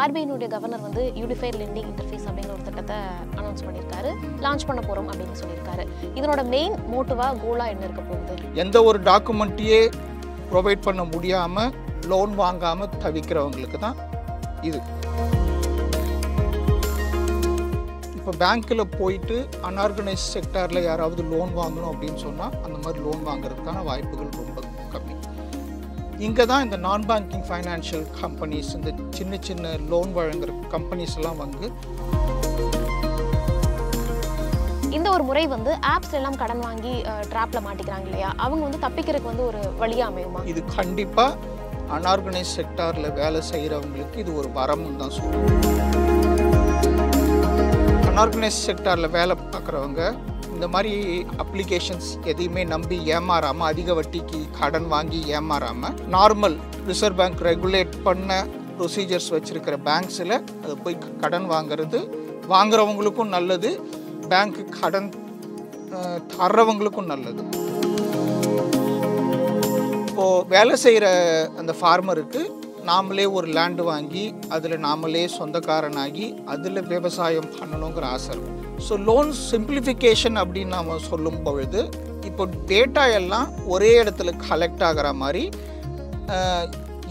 ஆர்பிஐனுடைய governor வந்து unified lending interface அப்படிங்கிற ஒரு திட்டத்தை அனௌன்ஸ் பண்ணியிருக்காரு லான்ச் பண்ண போகிறோம் அப்படின்னு சொல்லியிருக்காரு இதனோட மெயின் மோட்டிவா கோலா என்ன இருக்க போகுது எந்த ஒரு டாக்குமெண்ட்டையே ப்ரொவைட் பண்ண முடியாமல் லோன் வாங்காமல் தவிக்கிறவங்களுக்கு தான் இது இப்போ பேங்க்கில் போயிட்டு அன்ஆர்கனைஸ் செக்டாரில் யாராவது லோன் வாங்கணும் அப்படின்னு சொன்னால் அந்த மாதிரி லோன் வாங்குறதுக்கான வாய்ப்புகள் ரொம்ப இங்கே தான் இந்த நான் பேங்கிங் ஃபைனான்ஷியல் கம்பெனிஸ் இந்த சின்ன சின்ன லோன் வழங்குற கம்பெனிஸ் எல்லாம் வந்து இந்த ஒரு முறை வந்து ஆப்ஸ் எல்லாம் கடன் வாங்கி ட்ராப்ல மாட்டிக்கிறாங்க இல்லையா அவங்க வந்து தப்பிக்கிறதுக்கு வந்து ஒரு வழியா அமையுமா இது கண்டிப்பா அன்ஆர்கனைஸ் செக்டார்ல வேலை செய்யறவங்களுக்கு இது ஒரு வரமும் தான் சொல்லுவோம் அன்ஆர்கனைஸ் செக்டாரில் வேலை பார்க்குறவங்க இந்த மாதிரி அப்ளிகேஷன்ஸ் எதையுமே நம்பி ஏமாறாமல் அதிக வட்டிக்கு கடன் வாங்கி ஏமாறாமல் நார்மல் ரிசர்வ் பேங்க் ரெகுலேட் பண்ண ப்ரொசீஜர்ஸ் வச்சுருக்கிற பேங்க்ஸில் அதை போய் கடன் வாங்கிறது வாங்குறவங்களுக்கும் நல்லது பேங்க்கு கடன் தர்றவங்களுக்கும் நல்லது இப்போது வேலை செய்கிற அந்த ஃபார்மருக்கு நாமளே ஒரு லேண்டு வாங்கி அதில் நாமளே சொந்தக்காரனாகி அதில் விவசாயம் பண்ணணுங்கிற ஆசை இருக்கும் ஸோ லோன் சிம்பிளிஃபிகேஷன் அப்படின்னு நாம் சொல்லும் பொழுது இப்போ டேட்டா எல்லாம் ஒரே இடத்துல கலெக்ட் ஆகிற மாதிரி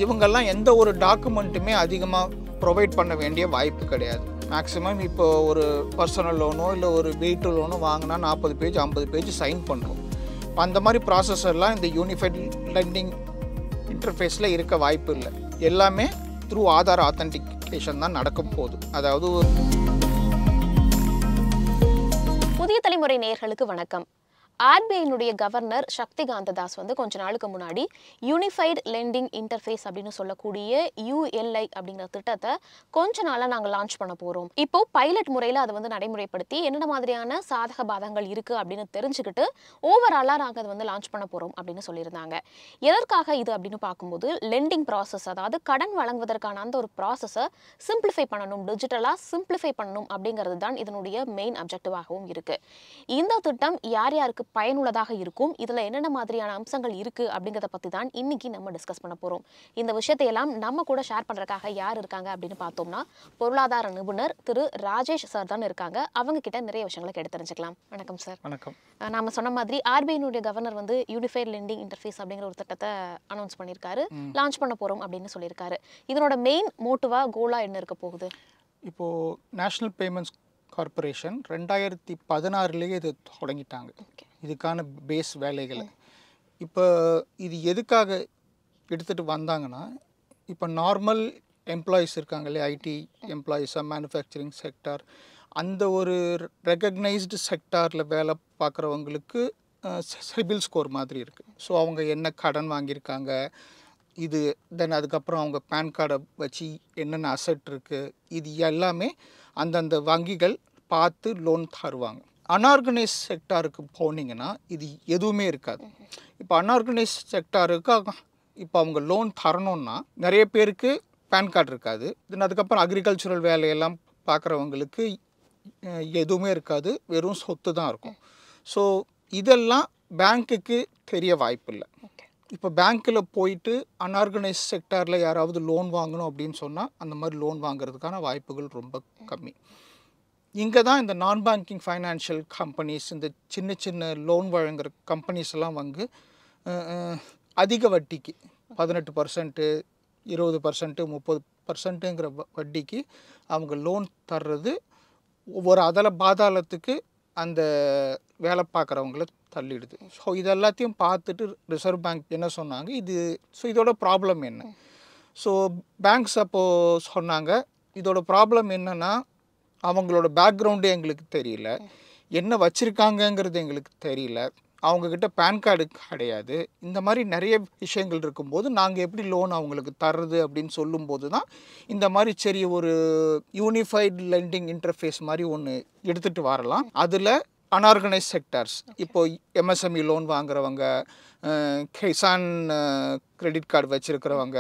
இவங்கெல்லாம் எந்த ஒரு டாக்குமெண்ட்டுமே அதிகமாக ப்ரொவைட் பண்ண வேண்டிய வாய்ப்பு கிடையாது மேக்ஸிமம் இப்போ ஒரு பர்சனல் லோனோ இல்லை ஒரு வீட்டு லோனோ வாங்கினா நாற்பது பேஜ் ஐம்பது பேஜ் சைன் பண்ணுறோம் இப்போ அந்த மாதிரி ப்ராசஸ் இந்த யூனிஃபைட் லெண்டிங் இன்டர்ஃபேஸில் இருக்க வாய்ப்பு இல்லை எல்லாமே த்ரூ ஆதார் ஆத்தன்டிகேஷன் தான் நடக்கும் போகுது அதாவது ஒரு தலைமுறை நேர்களுக்கு வணக்கம் ஆர்பிஐனுடைய கவர்னர் சக்திகாந்த தாஸ் வந்து கொஞ்ச நாளுக்கு முன்னாடி யூனிஃபைடு லெண்டிங் இன்டர்ஃபேஸ் அப்படின்னு சொல்லக்கூடிய யூஎல்ஐ அப்படிங்கிற திட்டத்தை கொஞ்ச நாளாக நாங்கள் லான்ச் பண்ண போகிறோம் இப்போ பைலட் முறையில் அதை வந்து நடைமுறைப்படுத்தி என்னென்ன மாதிரியான சாதக பாதங்கள் இருக்குது அப்படின்னு தெரிஞ்சுக்கிட்டு ஓவராலாக நாங்கள் அதை வந்து லான்ச் பண்ண போகிறோம் அப்படின்னு சொல்லியிருந்தாங்க எதற்காக இது அப்படின்னு பார்க்கும்போது லெண்டிங் ப்ராசஸ் அதாவது கடன் வழங்குவதற்கான அந்த ஒரு ப்ராசஸை சிம்பிளிஃபை பண்ணணும் டிஜிட்டலாக சிம்பிளிஃபை பண்ணணும் அப்படிங்கிறது தான் இதனுடைய மெயின் அப்ஜெக்டிவாகவும் இருக்குது இந்த திட்டம் யார் யாருக்கு பயனுள்ளதாக இருக்கும் இதில் என்னென்ன மாதிரியான அம்சங்கள் இருக்குது அப்படிங்கிறத பற்றி தான் இன்றைக்கி நம்ம டிஸ்கஸ் பண்ண போகிறோம் இந்த விஷயத்தையெல்லாம் நம்ம கூட ஷேர் பண்ணுறக்காக யார் இருக்காங்க அப்படின்னு பார்த்தோம்னா பொருளாதார நிபுணர் திரு ராஜேஷ் சார் தான் இருக்காங்க அவங்க கிட்ட நிறைய விஷயங்களை கேட்டு தெரிஞ்சுக்கலாம் வணக்கம் சார் வணக்கம் நாம் சொன்ன மாதிரி ஆர்பிஐனுடைய கவர்னர் வந்து யூனிஃபைட் லெண்டிங் இன்டர்ஃபேஸ் அப்படிங்கிற ஒரு திட்டத்தை அனௌன்ஸ் பண்ணியிருக்காரு லான்ச் பண்ண போகிறோம் அப்படின்னு சொல்லியிருக்காரு இதனோட மெயின் மோட்டிவாக கோலாக என்ன இருக்க போகுது இப்போது நேஷ்னல் பேமெண்ட்ஸ் கார்பரேஷன் ரெண்டாயிரத்தி பதினாறுலேயே இது தொடங்கிட்டாங்க இதுக்கான பேஸ் வேலைகளை இப்போ இது எதுக்காக எடுத்துகிட்டு வந்தாங்கன்னா இப்போ நார்மல் எம்ப்ளாயீஸ் இருக்காங்க இல்லையா ஐடி எம்ப்ளாயீஸாக மேனுஃபேக்சரிங் செக்டார் அந்த ஒரு ரெக்கக்னைஸ்டு செக்டாரில் வேலை பார்க்குறவங்களுக்கு சிபில் ஸ்கோர் மாதிரி இருக்குது ஸோ அவங்க என்ன கடன் வாங்கியிருக்காங்க இது தென் அதுக்கப்புறம் அவங்க பேன் கார்டை வச்சு என்னென்ன அசட் இருக்குது இது எல்லாமே அந்தந்த வங்கிகள் பார்த்து லோன் தருவாங்க அன்ஆர்கனைஸ் செக்டாருக்கு போனீங்கன்னா இது எதுவுமே இருக்காது இப்போ அன்ஆர்கனைஸ் செக்டாருக்கு இப்போ அவங்க லோன் தரணும்னா நிறைய பேருக்கு பேன் கார்டு இருக்காது தென் அதுக்கப்புறம் அக்ரிகல்ச்சுரல் வேலையெல்லாம் பார்க்குறவங்களுக்கு எதுவுமே இருக்காது வெறும் சொத்து தான் இருக்கும் ஸோ இதெல்லாம் பேங்க்குக்கு தெரிய வாய்ப்பில்லை இப்போ பேங்க்கில் போயிட்டு அன்ஆர்கனைஸ் செக்டாரில் யாராவது லோன் வாங்கணும் அப்படின்னு சொன்னால் அந்த மாதிரி லோன் வாங்குறதுக்கான வாய்ப்புகள் ரொம்ப கம்மி இங்கே தான் இந்த நான் பேங்கிங் ஃபைனான்ஷியல் கம்பெனிஸ் இந்த சின்ன சின்ன லோன் வழங்குற கம்பெனிஸ் எல்லாம் வந்து அதிக வட்டிக்கு பதினெட்டு பர்சன்ட்டு இருபது பர்சன்ட்டு முப்பது பர்சன்ட்டுங்கிற வட்டிக்கு அவங்க லோன் தர்றது ஒவ்வொரு அதல பாதாளத்துக்கு அந்த வேலை பார்க்குறவங்கள தள்ளிடுது ஸோ இது எல்லாத்தையும் பார்த்துட்டு ரிசர்வ் பேங்க் என்ன சொன்னாங்க இது ஸோ இதோட ப்ராப்ளம் என்ன ஸோ பேங்க்ஸ் அப்போது சொன்னாங்க இதோட ப்ராப்ளம் என்னென்னா அவங்களோட பேக்ரவுண்டு எங்களுக்கு தெரியல என்ன வச்சுருக்காங்கங்கிறது எங்களுக்கு தெரியல அவங்கக்கிட்ட பேன் கார்டு கிடையாது இந்த மாதிரி நிறைய விஷயங்கள் இருக்கும்போது நாங்கள் எப்படி லோன் அவங்களுக்கு தர்றது அப்படின்னு சொல்லும்போது தான் இந்த மாதிரி சரி ஒரு யூனிஃபைடு லெண்டிங் இன்டர்ஃபேஸ் மாதிரி ஒன்று எடுத்துகிட்டு வரலாம் அதில் அன்ஆர்கனைஸ் செக்டர்ஸ் இப்போது எம்எஸ்எம்இ லோன் வாங்குறவங்க கிசான் கிரெடிட் கார்டு வச்சுருக்கிறவங்க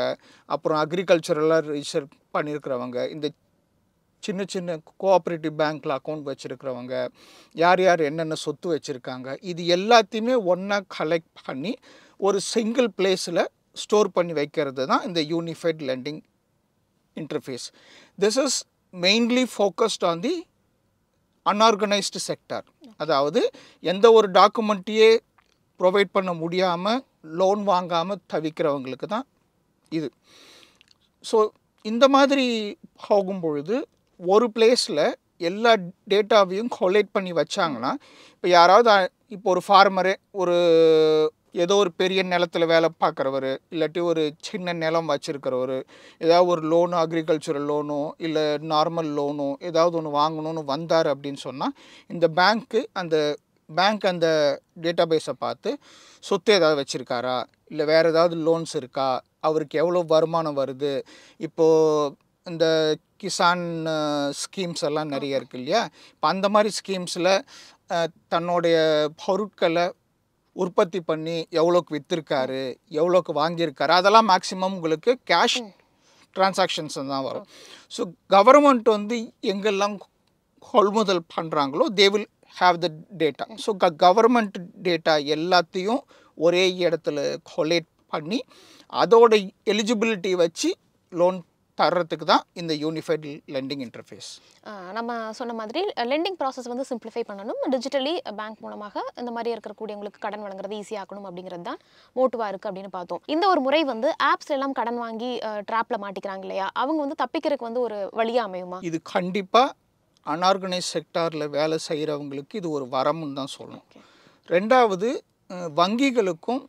அப்புறம் அக்ரிகல்ச்சரெல்லாம் ரிஜிஸ்டர் பண்ணியிருக்கிறவங்க இந்த சின்ன சின்ன கோஆப்ரேட்டிவ் பேங்க்கில் அக்கௌண்ட் வச்சுருக்கிறவங்க யார் யார் என்னென்ன சொத்து வச்சுருக்காங்க இது எல்லாத்தையுமே ஒன்றா கலெக்ட் பண்ணி ஒரு சிங்கிள் பிளேஸில் ஸ்டோர் பண்ணி வைக்கிறது தான் இந்த unified lending interface this is mainly focused on the unorganised sector அதாவது எந்த ஒரு டாக்குமெண்ட்டையே ப்ரொவைட் பண்ண முடியாமல் லோன் வாங்காமல் தவிக்கிறவங்களுக்கு தான் இது ஸோ இந்த மாதிரி போகும் பொழுது ஒரு பிளேஸில் எல்லா டேட்டாவையும் கொலேட் பண்ணி வச்சாங்கன்னா இப்போ யாராவது இப்போ ஒரு ஃபார்மரு ஒரு ஏதோ ஒரு பெரிய நிலத்தில் வேலை பார்க்குறவர் இல்லாட்டி ஒரு சின்ன நிலம் வச்சுருக்கிறவர் ஏதாவது ஒரு லோனு அக்ரிகல்ச்சரல் லோனோ இல்லை நார்மல் லோனோ ஏதாவது ஒன்று வாங்கணும்னு வந்தார் அப்படின்னு சொன்னால் இந்த பேங்க்கு அந்த பேங்க் அந்த டேட்டா பேஸை பார்த்து சொத்து ஏதாவது வச்சுருக்காரா இல்லை வேறு ஏதாவது லோன்ஸ் இருக்கா அவருக்கு எவ்வளோ வருமானம் வருது இப்போது இந்த கிசான் ஸ்கீம்ஸ் எல்லாம் நிறைய இருக்குது இல்லையா இப்போ அந்த மாதிரி ஸ்கீம்ஸில் தன்னுடைய பொருட்களை உற்பத்தி பண்ணி எவ்வளோக்கு விற்றுருக்காரு எவ்வளோக்கு வாங்கியிருக்காரு அதெல்லாம் மேக்ஸிமம் உங்களுக்கு கேஷ் டிரான்சாக்ஷன்ஸ் தான் வரும் ஸோ கவர்மெண்ட் வந்து எங்கெல்லாம் கொள்முதல் பண்ணுறாங்களோ they will have the data so க கவர்மெண்ட் டேட்டா எல்லாத்தையும் ஒரே இடத்துல கொலேட் பண்ணி அதோட எலிஜிபிலிட்டி வச்சு லோன் தர்றதுக்கு தான் இந்த யூனிஃபைடு லெண்டிங் இன்டர்ஃபேஸ் நம்ம சொன்ன மாதிரி லெண்டிங் ப்ராசஸ் வந்து சிம்பிளிஃபை பண்ணணும் டிஜிட்டலி பேங்க் மூலமாக இந்த மாதிரி இருக்கக்கூடிய உங்களுக்கு கடன் வழங்குறது ஈஸியாகணும் அப்படிங்கிறது தான் மோட்டுவாக இருக்குது அப்படின்னு பார்த்தோம் இந்த ஒரு முறை வந்து ஆப்ஸ் எல்லாம் கடன் வாங்கி ட்ராப்பில் மாட்டிக்கிறாங்க இல்லையா அவங்க வந்து தப்பிக்கிறதுக்கு வந்து ஒரு வழியாக அமையுமா இது கண்டிப்பாக அன்ஆர்கனைஸ் செக்டாரில் வேலை செய்கிறவங்களுக்கு இது ஒரு வரம்னு தான் சொல்லணும் ரெண்டாவது வங்கிகளுக்கும்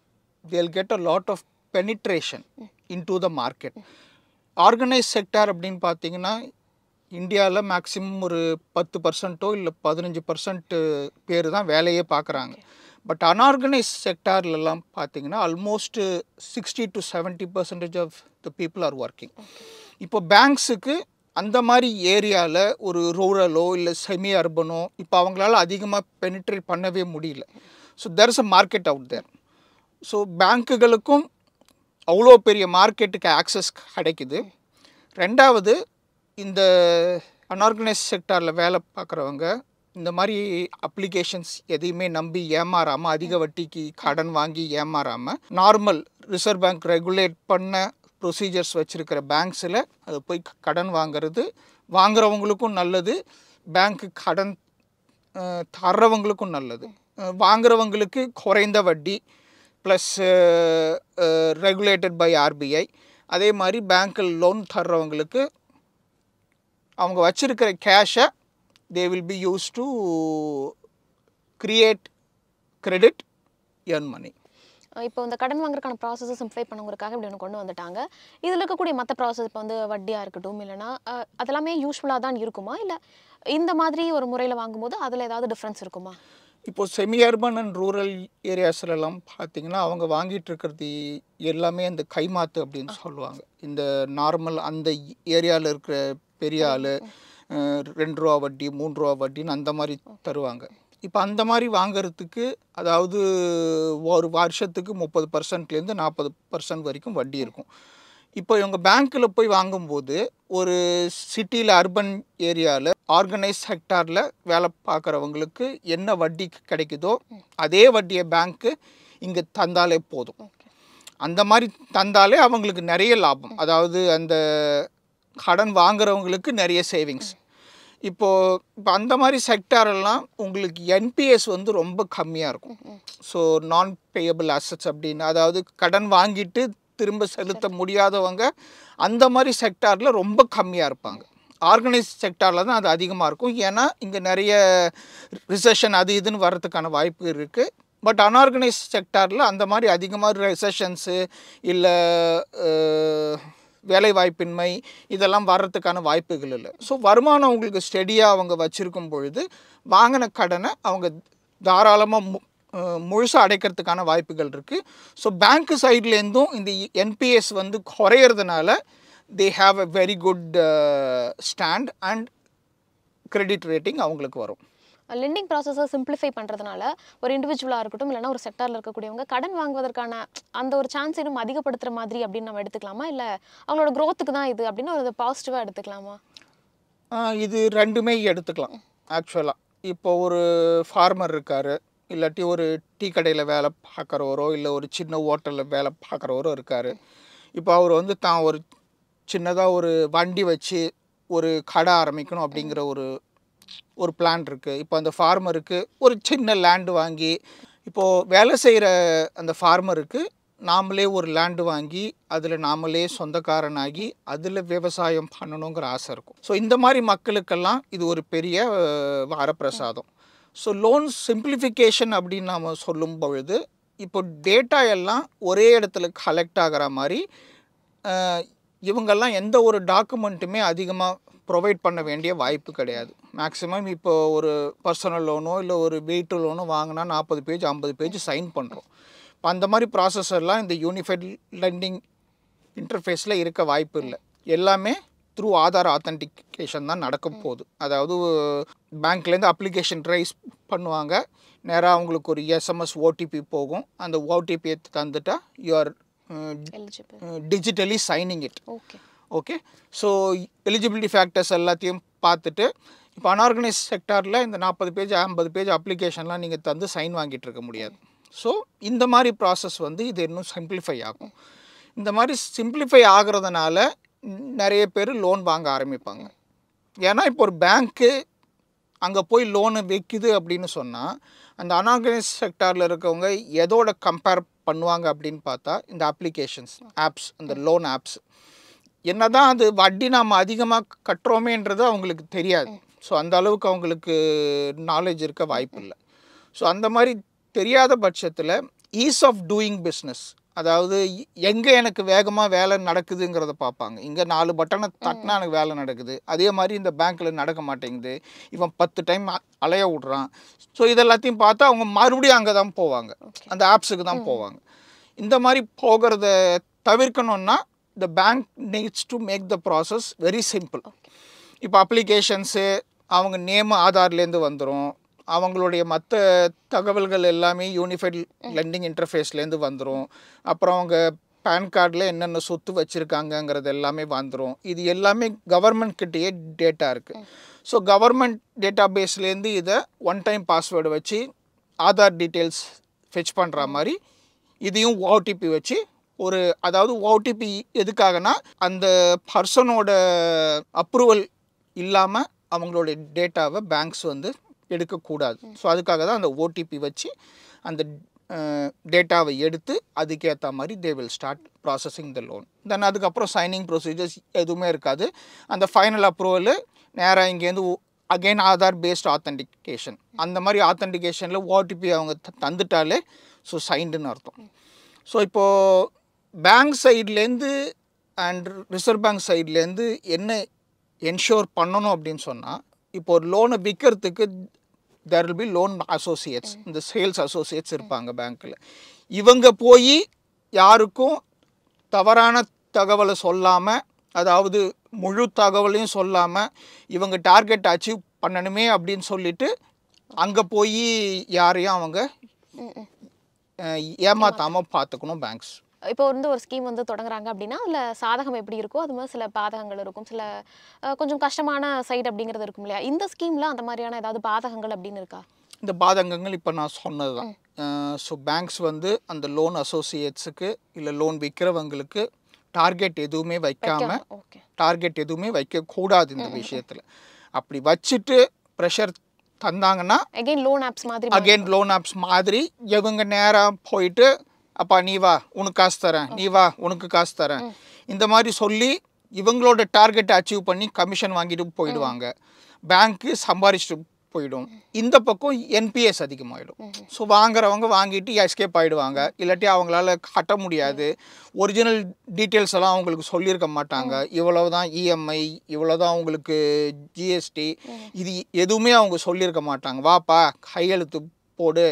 they'll get a lot of penetration into the market organise sector அப்படின்னு பார்த்தீங்கன்னா இந்தியாவில் மேக்ஸிமம் ஒரு பத்து பர்சன்ட்டோ இல்லை பதினஞ்சு பர்சன்ட்டு பேர் தான் வேலையே பார்க்குறாங்க பட் அன்ஆர்கனைஸ் செக்டார்லலாம் பார்த்தீங்கன்னா almost sixty to seventy percentage of the people are working இப்போ பேங்க்ஸுக்கு அந்த மாதிரி ஏரியாவில் ஒரு ரூரலோ இல்லை செமி அர்பனோ இப்போ அவங்களால அதிகமாக பெனிட்ரேட் பண்ணவே முடியல so there is a market out there so பேங்க்குகளுக்கும் அவ்வளோ பெரிய மார்க்கெட்டுக்கு ஆக்சஸ் கிடைக்குது ரெண்டாவது இந்த அன்ஆர்கனைஸ் செக்டாரில் வேலை பார்க்குறவங்க இந்த மாதிரி அப்ளிகேஷன்ஸ் எதையுமே நம்பி ஏமாறாமல் அதிக வட்டிக்கு கடன் வாங்கி ஏமாறாமல் நார்மல் ரிசர்வ் பேங்க் ரெகுலேட் பண்ண ப்ரொசீஜர்ஸ் வச்சுருக்கிற பேங்க்ஸில் அது போய் கடன் வாங்கிறது வாங்குறவங்களுக்கும் நல்லது பேங்க்கு கடன் தர்றவங்களுக்கும் நல்லது வாங்குறவங்களுக்கு குறைந்த வட்டி ப்ளஸ் ரெகுலேட்டட் பை ஆர்பிஐ அதே மாதிரி பேங்க்கில் லோன் தர்றவங்களுக்கு அவங்க வச்சுருக்கிற கேஷை they will be use to create credit earn money இப்போ இந்த கடன் வாங்குறதுக்கான ப்ராசஸை சிம்ப்ளிஃபை பண்ணுங்கிறதுக்காக இப்படி ஒன்று கொண்டு வந்துட்டாங்க இதில் இருக்கக்கூடிய மற்ற ப்ராசஸ் இப்போ வந்து வட்டியாக இருக்கட்டும் இல்லைனா அதெல்லாமே யூஸ்ஃபுல்லாக தான் இருக்குமா இல்லை இந்த மாதிரி ஒரு முறையில் வாங்கும்போது அதில் ஏதாவது டிஃப்ரென்ஸ் இருக்குமா இப்போது செமி அர்பன் அண்ட் ரூரல் ஏரியாஸ்லலாம் பார்த்தீங்கன்னா அவங்க வாங்கிட்டு இருக்கிறது எல்லாமே இந்த கைமாத்து அப்படின்னு சொல்லுவாங்க இந்த நார்மல் அந்த ஏரியாவில் இருக்கிற பெரிய ஆள் ரெண்டு ரூபா வட்டி மூணு ரூபா வட்டின்னு அந்த மாதிரி தருவாங்க இப்போ அந்த மாதிரி வாங்கிறதுக்கு அதாவது ஒரு வருஷத்துக்கு முப்பது பர்சன்ட்லேருந்து நாற்பது பர்சன்ட் வரைக்கும் வட்டி இருக்கும் இப்போ இவங்க பேங்க்கில் போய் வாங்கும்போது ஒரு சிட்டியில் அர்பன் ஏரியாவில் ஆர்கனைஸ் செக்டாரில் வேலை பார்க்குறவங்களுக்கு என்ன வட்டி கிடைக்குதோ அதே வட்டியை பேங்க்கு இங்கே தந்தாலே போதும் அந்த மாதிரி தந்தாலே அவங்களுக்கு நிறைய லாபம் அதாவது அந்த கடன் வாங்குறவங்களுக்கு நிறைய சேவிங்ஸ் இப்போது இப்போ அந்த மாதிரி செக்டாரெல்லாம் உங்களுக்கு என்பிஎஸ் வந்து ரொம்ப கம்மியாக இருக்கும் ஸோ நான் பேயபிள் அசட்ஸ் அப்படின்னு அதாவது கடன் வாங்கிட்டு திரும்ப செலுத்த முடியாதவங்க அந்த மாதிரி செக்டாரில் ரொம்ப கம்மியாக இருப்பாங்க ஆர்கனைஸ் செக்டாரில் தான் அது அதிகமாக இருக்கும் ஏன்னா இங்கே நிறைய ரிசெஷன் அது இதுன்னு வர்றதுக்கான வாய்ப்பு இருக்குது பட் அன்ஆர்கனைஸ் செக்டாரில் அந்த மாதிரி அதிகமாக ரிசெஷன்ஸு இல்லை வேலைவாய்ப்பின்மை இதெல்லாம் வர்றதுக்கான வாய்ப்புகள் இல்லை ஸோ வருமானம் அவங்களுக்கு ஸ்டெடியாக அவங்க வச்சுருக்கும் பொழுது வாங்கின கடனை அவங்க தாராளமாக முழுசாக அடைக்கிறதுக்கான வாய்ப்புகள் இருக்குது ஸோ பேங்க்கு சைட்லேருந்தும் இந்த என்பிஎஸ் வந்து குறையிறதுனால they have a very good stand and credit rating அவங்களுக்கு வரும் லெண்டிங் ப்ராசஸை சிம்பிளிஃபை பண்ணுறதுனால ஒரு இண்டிவிஜுவலாக இருக்கட்டும் இல்லைனா ஒரு செக்டாரில் இருக்கக்கூடியவங்க கடன் வாங்குவதற்கான அந்த ஒரு சான்ஸ் இன்னும் அதிகப்படுத்துகிற மாதிரி அப்படின்னு நம்ம எடுத்துக்கலாமா இல்லை அவங்களோட க்ரோத்துக்கு தான் இது அப்படின்னு ஒரு பாசிட்டிவாக எடுத்துக்கலாமா இது ரெண்டுமே எடுத்துக்கலாம் ஆக்சுவலாக இப்போ ஒரு ஃபார்மர் இருக்கார் இல்லாட்டி ஒரு டீ கடையில் வேலை பார்க்குறவரோ இல்லை ஒரு சின்ன ஹோட்டலில் வேலை பார்க்குறவரோ இருக்கார் இப்போ அவர் வந்து தான் ஒரு சின்னதாக ஒரு வண்டி வச்சு ஒரு கடை ஆரம்பிக்கணும் அப்படிங்கிற ஒரு ஒரு பிளான் இருக்குது இப்போ அந்த ஃபார்மருக்கு ஒரு சின்ன லேண்டு வாங்கி இப்போது வேலை செய்கிற அந்த ஃபார்மருக்கு நாமளே ஒரு லேண்டு வாங்கி அதில் நாமளே சொந்தக்காரனாகி அதில் விவசாயம் பண்ணணுங்கிற ஆசை இருக்கும் ஸோ இந்த மாதிரி மக்களுக்கெல்லாம் இது ஒரு பெரிய வரப்பிரசாதம் ஸோ லோன் சிம்பிளிஃபிகேஷன் அப்படின்னு நாம் சொல்லும் பொழுது இப்போ டேட்டா எல்லாம் ஒரே இடத்துல கலெக்ட் ஆகிற மாதிரி இவங்கெல்லாம் எந்த ஒரு டாக்குமெண்ட்டுமே அதிகமாக ப்ரொவைட் பண்ண வேண்டிய வாய்ப்பு கிடையாது மேக்ஸிமம் இப்போ ஒரு பர்சனல் லோனோ இல்லை ஒரு வீட்டு லோனோ வாங்கினா நாற்பது பேஜ் ஐம்பது பேஜ் சைன் பண்ணுறோம் இப்போ அந்த மாதிரி ப்ராசஸர்லாம் இந்த யூனிஃபைட் லெண்டிங் இன்டர்ஃபேஸில் இருக்க வாய்ப்பு இல்லை எல்லாமே த்ரூ ஆதார் ஆத்தன்டிகேஷன் தான் நடக்க போகுது அதாவது பேங்க்லேருந்து அப்ளிகேஷன் ரைஸ் பண்ணுவாங்க நேராக அவங்களுக்கு ஒரு எஸ்எம்எஸ் ஓடிபி போகும் அந்த ஓடிபியை தந்துட்டால் you're digitally signing it okay okay so eligibility factors எல்லாத்தையும் பார்த்துட்டு இப்போ அன்ஆர்கனைஸ் செக்டாரில் இந்த நாற்பது பேஜ் ஐம்பது பேஜ் அப்ளிகேஷன்லாம் நீங்கள் தந்து சைன் வாங்கிட்டு இருக்க முடியாது ஸோ இந்த மாதிரி ப்ராசஸ் வந்து இது இன்னும் சிம்பிளிஃபை ஆகும் இந்த மாதிரி சிம்பிளிஃபை ஆகிறதுனால நிறைய பேர் லோன் வாங்க ஆரம்பிப்பாங்க ஏன்னா இப்போ ஒரு பேங்க்கு அங்கே போய் லோனு வைக்குது அப்படின்னு சொன்னால் அந்த அனார்கனைஸ் செக்டாரில் இருக்கவங்க எதோட கம்பேர் பண்ணுவாங்க அப்படின்னு பார்த்தா இந்த அப்ளிகேஷன்ஸ் ஆப்ஸ் இந்த லோன் ஆப்ஸ் என்ன தான் அது வட்டி நாம் அதிகமாக கட்டுறோமேன்றது அவங்களுக்கு தெரியாது ஸோ அந்த அளவுக்கு அவங்களுக்கு நாலேஜ் இருக்க வாய்ப்பு இல்லை ஸோ அந்த மாதிரி தெரியாத பட்சத்தில் ஈஸ் ஆஃப் டூயிங் பிஸ்னஸ் அதாவது எங்கே எனக்கு வேகமாக வேலை நடக்குதுங்கிறத பார்ப்பாங்க இங்கே நாலு பட்டனை தட்டினா எனக்கு வேலை நடக்குது அதே மாதிரி இந்த பேங்க்கில் நடக்க மாட்டேங்குது இவன் பத்து டைம் அலைய விட்றான் ஸோ இதெல்லாத்தையும் பார்த்தா அவங்க மறுபடியும் அங்கே தான் போவாங்க அந்த ஆப்ஸுக்கு தான் போவாங்க இந்த மாதிரி போகிறத தவிர்க்கணும்னா the bank needs to make the process very simple இப்போ அப்ளிகேஷன்ஸு அவங்க நேமு ஆதார்லேருந்து வந்துடும் அவங்களுடைய மற்ற தகவல்கள் எல்லாமே யூனிஃபைட் லெண்டிங் இன்டர்ஃபேஸ்லேருந்து வந்துடும் அப்புறம் அவங்க பேன் கார்டில் என்னென்ன சொத்து வச்சுருக்காங்கங்கிறது எல்லாமே வந்துடும் இது எல்லாமே கவர்மெண்ட் கிட்டேயே டேட்டா இருக்குது ஸோ கவர்மெண்ட் டேட்டா பேஸ்லேருந்து இதை ஒன் டைம் பாஸ்வேர்டு வச்சு ஆதார் டீட்டெயில்ஸ் ஃபெச் பண்ணுற மாதிரி இதையும் ஓடிபி வச்சு ஒரு அதாவது ஓடிபி எதுக்காகனா அந்த பர்சனோட அப்ரூவல் இல்லாமல் அவங்களுடைய டேட்டாவை பேங்க்ஸ் வந்து எடுக்கக்கூடாது ஸோ அதுக்காக தான் அந்த ஓடிபி வச்சு அந்த டேட்டாவை எடுத்து அதுக்கேற்ற மாதிரி they will start processing the loan then அதுக்கப்புறம் சைனிங் ப்ரொசீஜர்ஸ் எதுவுமே இருக்காது அந்த ஃபைனல் அப்ரூவலு நேராக இங்கேருந்து அகெயின் ஆதார் பேஸ்ட் ஆத்தன்டிகேஷன் அந்த மாதிரி ஆத்தன்டிகேஷனில் ஓடிபி அவங்க தந்துட்டாலே ஸோ சைன்டுன்னு அர்த்தம் ஸோ இப்போது பேங்க் சைட்லேருந்து அண்ட் ரிசர்வ் பேங்க் சைட்லேருந்து என்ன என்ஷோர் பண்ணணும் அப்படின்னு சொன்னால் இப்போ ஒரு லோனை விற்கிறதுக்கு there will be loan associates இந்த சேல்ஸ் அசோசியேட்ஸ் mm. இருப்பாங்க பேங்க்கில் இவங்க போய் யாருக்கும் தவறான தகவலை சொல்லாமல் அதாவது முழு தகவலையும் சொல்லாமல் இவங்க டார்கெட் அச்சீவ் பண்ணணுமே அப்படின்னு சொல்லிட்டு அங்கே போய் யாரையும் அவங்க ஏமாத்தாமல் பார்த்துக்கணும் பேங்க்ஸ் இப்போ வந்து ஒரு ஸ்கீம் வந்து தொடங்குறாங்க அப்படின்னா அதில் சாதகம் எப்படி இருக்கோ அது மாதிரி சில பாதகங்கள் இருக்கும் சில கொஞ்சம் கஷ்டமான சைடு அப்படிங்கிறது இருக்கும் இல்லையா இந்த ஸ்கீம்ல அந்த மாதிரியான ஏதாவது பாதகங்கள் அப்படின்னு இருக்கா இந்த பாதகங்கள் இப்போ நான் சொன்னது தான் ஸோ பேங்க்ஸ் வந்து அந்த லோன் அசோசியேட்ஸுக்கு இல்லை லோன் விற்கிறவங்களுக்கு டார்கெட் எதுவுமே வைக்காம டார்கெட் எதுவுமே வைக்கக்கூடாது இந்த விஷயத்தில் அப்படி வச்சுட்டு ப்ரெஷர் தந்தாங்கன்னா அகெயின் லோன் ஆப்ஸ் மாதிரி அகெயின் லோன் ஆப்ஸ் மாதிரி இவங்க நேராக போயிட்டு அப்பா நீ வா உனக்கு காசு தரேன் நீ வா உனக்கு காசு தரேன் இந்த மாதிரி சொல்லி இவங்களோட டார்கெட்டை அச்சீவ் பண்ணி கமிஷன் வாங்கிட்டு போயிடுவாங்க பேங்க்கு சம்பாரிச்சுட்டு போயிடும் இந்த பக்கம் என்பிஎஸ் அதிகமாகிடும் ஸோ வாங்குறவங்க வாங்கிட்டு எஸ்கேப் ஆகிடுவாங்க இல்லாட்டி அவங்களால கட்ட முடியாது ஒரிஜினல் டீட்டெயில்ஸ் எல்லாம் அவங்களுக்கு சொல்லியிருக்க மாட்டாங்க தான் இஎம்ஐ இவ்வளோதான் e அவங்களுக்கு ஜிஎஸ்டி இது எதுவுமே அவங்க சொல்லியிருக்க மாட்டாங்க வாப்பா கையெழுத்து போடு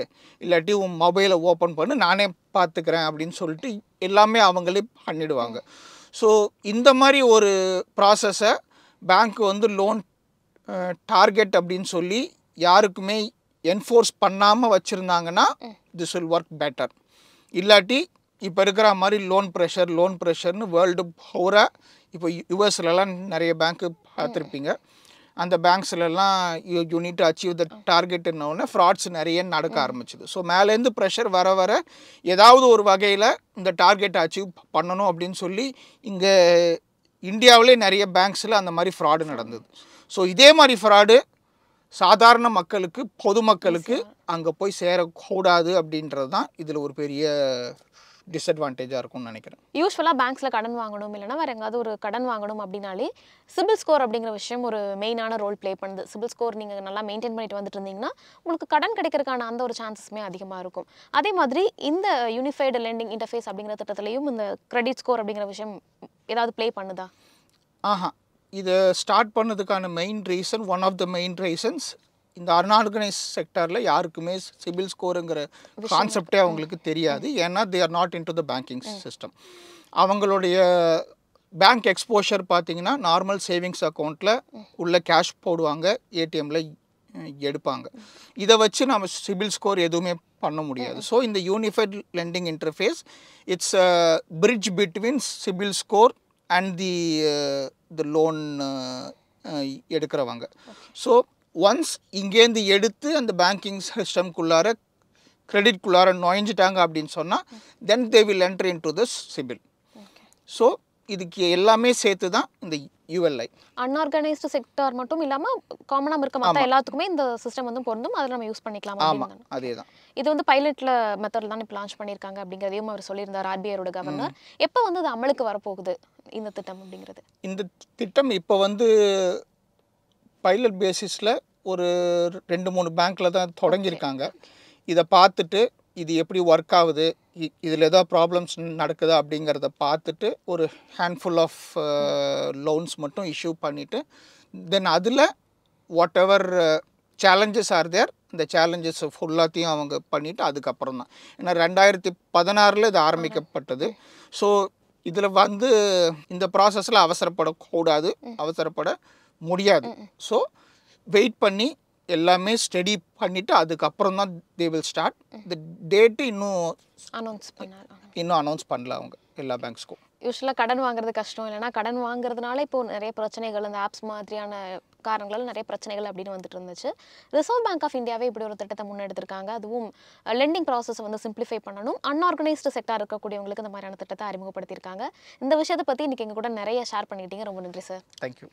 இல்லாட்டி உன் மொபைலை ஓப்பன் பண்ணு நானே பார்த்துக்கிறேன் அப்படின்னு சொல்லிட்டு எல்லாமே அவங்களே பண்ணிடுவாங்க ஸோ இந்த மாதிரி ஒரு ப்ராசஸை பேங்க் வந்து லோன் டார்கெட் அப்படின்னு சொல்லி யாருக்குமே என்ஃபோர்ஸ் பண்ணாமல் வச்சுருந்தாங்கன்னா திஸ் வில் ஒர்க் பெட்டர் இல்லாட்டி இப்போ இருக்கிற மாதிரி லோன் ப்ரெஷர் லோன் ப்ரெஷர்னு வேர்ல்டு பவுராக இப்போ யூஎஸ்லலாம் நிறைய பேங்க்கு பார்த்துருப்பீங்க அந்த பேங்க்ஸ்லலாம் you you need to achieve the டார்கெட்டுன்னு ஃப்ராட்ஸ் நிறைய நடக்க ஆரம்பிச்சிது ஸோ மேலேருந்து ப்ரெஷர் வர வர ஏதாவது ஒரு வகையில் இந்த டார்கெட்டை அச்சீவ் பண்ணணும் அப்படின்னு சொல்லி இங்கே இந்தியாவிலே நிறைய பேங்க்ஸில் அந்த மாதிரி ஃப்ராடு நடந்தது ஸோ இதே மாதிரி ஃப்ராடு சாதாரண மக்களுக்கு பொதுமக்களுக்கு அங்கே போய் சேரக்கூடாது அப்படின்றது தான் இதில் ஒரு பெரிய டிஸ்அட்வான்டேஜாக இருக்கும்னு நினைக்கிறேன் யூஸ்வலாக பேங்க்ஸில் கடன் வாங்கணும் இல்லைனா வேறு எங்காவது ஒரு கடன் வாங்கணும் அப்படின்னாலே சிபில் ஸ்கோர் அப்படிங்கிற விஷயம் ஒரு மெயினான ரோல் ப்ளே பண்ணுது சிபில் ஸ்கோர் நீங்கள் நல்லா மெயின்டைன் பண்ணிட்டு வந்துட்டு இருந்தீங்கன்னா உங்களுக்கு கடன் கிடைக்கிறதுக்கான அந்த ஒரு சான்சஸுமே அதிகமாக இருக்கும் அதே மாதிரி இந்த யூனிஃபைடு லெண்டிங் இன்டர்ஃபேஸ் அப்படிங்கிற திட்டத்துலையும் இந்த கிரெடிட் ஸ்கோர் அப்படிங்கிற விஷயம் ஏதாவது ப்ளே பண்ணுதா ஆஹா இதை ஸ்டார்ட் பண்ணதுக்கான main reason one of the main reasons இந்த அன்ஆர்கனைஸ் செக்டரில் யாருக்குமே சிபில் ஸ்கோருங்கிற கான்செப்டே அவங்களுக்கு தெரியாது ஏன்னா they are not into the banking system அவங்களுடைய பேங்க் எக்ஸ்போஷர் பார்த்தீங்கன்னா நார்மல் சேவிங்ஸ் அக்கௌண்ட்டில் உள்ள கேஷ் போடுவாங்க ஏடிஎம்மில் எடுப்பாங்க இதை வச்சு நம்ம சிபில் ஸ்கோர் எதுவுமே பண்ண முடியாது ஸோ இந்த unified lending interface it's bridge between CIBIL score and the the loan எடுக்கிறவங்க ஸோ ஒன்ஸ் இங்கேருந்து எடுத்து அந்த பேங்கிங் சிஸ்டம்குள்ளார க்ரெடிட்குள்ளார நுழைஞ்சிட்டாங்க அப்படின்னு சொன்னால் then they will entry into this CIBIL so இதுக்கு எல்லாமே சேர்த்து தான் இந்த யூஎல்ஐ அன்ஆர்கனைஸ்டு செக்டார் மட்டும் இல்லாமல் காமனாக இருக்க மாதிரி எல்லாத்துக்குமே இந்த சிஸ்டம் வந்து பொருந்தும் அதில் நம்ம யூஸ் பண்ணிக்கலாம் ஆமாம் அதே தான் இது வந்து பைலட்டில் மெத்தடில் தான் இப்போ லான்ச் பண்ணியிருக்காங்க அப்படிங்கிறதையும் அவர் சொல்லியிருந்தார் ஆர்பிஐரோட கவர்னர் எப்போ வந்து அது அமலுக்கு வரப்போகுது இந்த திட்டம் அப்படிங்கிறது இந்த திட்டம் இப்போ வந்து பைலட் பேசிஸில் ஒரு ரெண்டு மூணு பேங்க்கில் தான் தொடங்கியிருக்காங்க இதை பார்த்துட்டு இது எப்படி ஒர்க் ஆகுது இதில் ஏதாவது ப்ராப்ளம்ஸ் நடக்குதா அப்படிங்கிறத பார்த்துட்டு ஒரு ஹேண்ட்ஃபுல் ஆஃப் லோன்ஸ் மட்டும் இஷ்யூ பண்ணிவிட்டு தென் அதில் whatever challenges are there இந்த சேலஞ்சஸ் ஃபுல்லாத்தையும் அவங்க பண்ணிவிட்டு அதுக்கப்புறம் தான் ஏன்னா ரெண்டாயிரத்தி பதினாறில் இது ஆரம்பிக்கப்பட்டது ஸோ இதில் வந்து இந்த ப்ராசஸில் அவசரப்படக்கூடாது அவசரப்பட முடியாது ஸோ வெயிட் பண்ணி எல்லாமே ஸ்டடி பண்ணிவிட்டு அதுக்கப்புறம் தான் they will start the date இன்னும் அனௌன்ஸ் பண்ண இன்னும் அனௌன்ஸ் பண்ணல அவங்க எல்லா பேங்க்ஸ்க்கும் யூஸ்வலாக கடன் வாங்குறது கஷ்டம் இல்லைன்னா கடன் வாங்குறதுனால இப்போ நிறைய பிரச்சனைகள் இந்த ஆப்ஸ் மாதிரியான காரணங்களால் நிறைய பிரச்சனைகள் அப்படின்னு வந்துட்டு இருந்துச்சு ரிசர்வ் பேங்க் ஆஃப் இந்தியாவே இப்படி ஒரு திட்டத்தை முன்னெடுத்திருக்காங்க அதுவும் லெண்டிங் ப்ராசஸை வந்து சிம்பிளிஃபை பண்ணணும் அன்ஆர்கனைஸ்டு செக்டாக இருக்கக்கூடியவங்களுக்கு இந்த மாதிரியான திட்டத்தை அறிமுகப்படுத்தியிருக்காங்க இந்த விஷயத்தை பற்றி இன்றைக்கி எங்கள் கூட நிறைய ஷேர் பண்ணிக்கிட்டீங்க ரொம்ப நன்றி சார் தேங்க்யூ